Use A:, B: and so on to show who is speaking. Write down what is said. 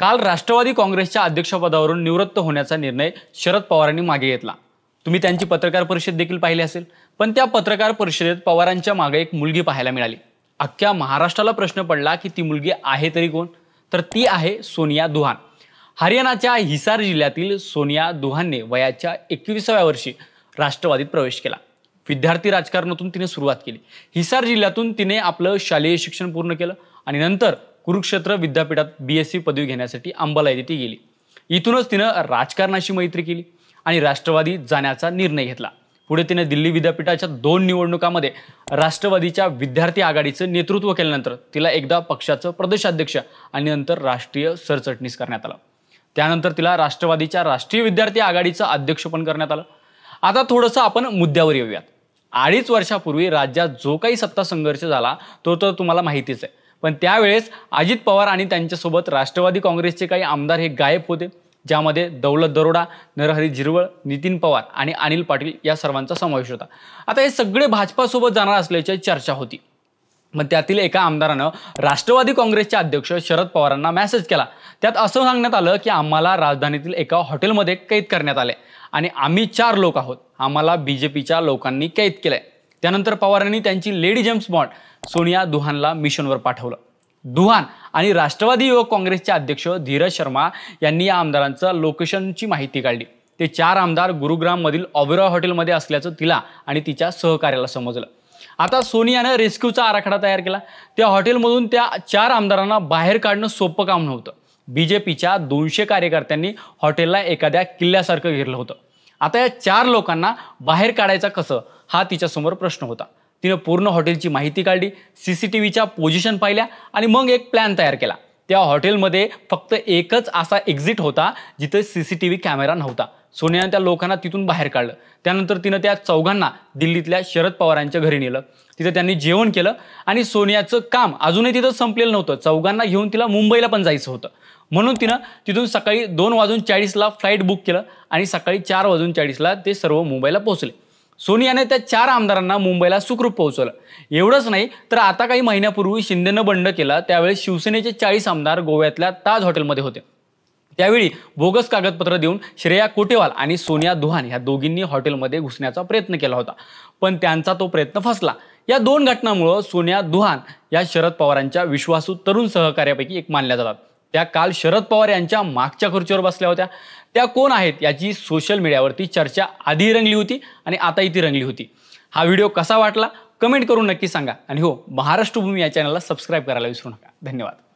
A: काल राष्ट्रवादी काँग्रेसच्या अध्यक्षपदावरून निवृत्त होण्याचा निर्णय शरद पवारांनी मागे घेतला तुम्ही त्यांची पत्रकार परिषद देखील पाहिली असेल पण त्या पत्रकार परिषदेत पवारांच्या मागे एक मुलगी पाहायला मिळाली अख्ख्या महाराष्ट्राला प्रश्न पडला की ती मुलगी आहे तरी कोण तर ती आहे सोनिया दुहान हरियाणाच्या हिसार जिल्ह्यातील सोनिया दुहानने वयाच्या एकविसाव्या वर्षी राष्ट्रवादीत प्रवेश केला विद्यार्थी राजकारणातून तिने सुरुवात केली हिसार जिल्ह्यातून तिने आपलं शालेय शिक्षण पूर्ण केलं आणि नंतर कुरुक्षेत्र विद्यापीठात बी एस सी पदवी घेण्यासाठी अंबाला येथे ती गेली इथूनच तिनं राजकारणाशी मैत्री केली आणि राष्ट्रवादी जाण्याचा निर्णय घेतला पुढे तिने दिल्ली विद्यापीठाच्या दोन निवडणुकामध्ये राष्ट्रवादीच्या विद्यार्थी आघाडीचं नेतृत्व केल्यानंतर तिला एकदा पक्षाचं प्रदेशाध्यक्ष आणि नंतर राष्ट्रीय सरचटणीस करण्यात आलं त्यानंतर तिला राष्ट्रवादीच्या राष्ट्रीय विद्यार्थी आघाडीचं पण करण्यात आलं आता थोडंसं आपण मुद्द्यावर येऊयात अडीच वर्षापूर्वी राज्यात जो काही सत्ता संघर्ष झाला तो तर तुम्हाला माहितीच आहे पण त्यावेळेस अजित पवार आणि त्यांच्यासोबत राष्ट्रवादी काँग्रेसचे काही आमदार हे गायब होते ज्यामध्ये दौलत दरोडा नरहरी झिरवळ नितीन पवार आणि अनिल पाटील या सर्वांचा समावेश होता आता हे सगळे भाजपासोबत जाणार असल्याची चर्चा होती मग त्यातील एका आमदारानं राष्ट्रवादी काँग्रेसचे अध्यक्ष शरद पवारांना मेसेज केला त्यात असं सांगण्यात आलं की आम्हाला राजधानीतील एका हॉटेलमध्ये कैद करण्यात आले आणि आम्ही चार लोक आहोत आम्हाला बी जे पीच्या लोकांनी कैद केलं त्यानंतर पवारांनी त्यांची लेडी जेम्स बॉन्ड सोनिया दुहानला मिशनवर पाठवलं दुहान आणि राष्ट्रवादी युवक काँग्रेसचे अध्यक्ष धीरज शर्मा यांनी या आमदारांचं लोकेशनची माहिती काढली ते चार आमदार गुरुग्राममधील ओबेरॉय हॉटेलमध्ये असल्याचं तिला आणि तिच्या सहकार्याला समजलं आता सोनियानं रेस्क्यूचा आराखडा तयार केला त्या हॉटेलमधून त्या चार आमदारांना बाहेर काढणं सोपं काम नव्हतं बी जे पीच्या दोनशे कार्यकर्त्यांनी हॉटेलला एखाद्या किल्ल्यासारखं घेरलं होतं आता या चार लोकांना बाहेर काढायचा कसं हा तिच्यासमोर प्रश्न होता तिनं पूर्ण हॉटेलची माहिती काढली सी सी टी व्हीच्या पोझिशन पाहिल्या आणि मग एक प्लॅन तयार केला त्या हॉटेलमध्ये फक्त एकच असा एक्झिट होता जिथे C C T V camera नव्हता सोनियाने त्या लोकांना तिथून बाहेर काढलं त्यानंतर तिनं त्या चौघांना दिल्लीतल्या शरद पवारांच्या घरी नेलं तिथं त्यांनी जेवण केलं आणि सोनियाचं काम अजूनही तिथं संपलेलं नव्हतं चौघांना घेऊन तिला मुंबईला पण जायचं होतं म्हणून तिनं तिथून सकाळी दोन वाजून चाळीसला फ्लाईट बुक केलं आणि सकाळी चार वाजून चाळीसला ते सर्व मुंबईला पोहोचले सोनियाने त्या चार आमदारांना मुंबईला सुखरूप पोहोचवलं एवढंच नाही तर आता काही महिन्यापूर्वी शिंदेनं बंड केला त्यावेळी शिवसेनेचे चाळीस आमदार गोव्यातल्या ताज हॉटेलमध्ये होते त्यावेळी बोगस कागदपत्र देऊन श्रेया कोटेवाल आणि सोनिया दुहान ह्या दोघींनी हॉटेलमध्ये घुसण्याचा प्रयत्न केला होता पण त्यांचा तो प्रयत्न फसला या दोन घटनांमुळं सोनिया दुहान या शरद पवारांच्या विश्वासू तरुण सहकार्यापैकी एक मानल्या जातात त्या काल शरद पवार यांच्या मागच्या खुर्चीवर बसल्या होत्या त्या कोण आहेत याची सोशल मीडियावरती चर्चा आधी रंगली होती आणि आताही ती रंगली होती हा व्हिडिओ कसा वाटला कमेंट करून नक्की सांगा आणि हो महाराष्ट्र भूमी या चॅनलला सबस्क्राईब करायला विसरू नका धन्यवाद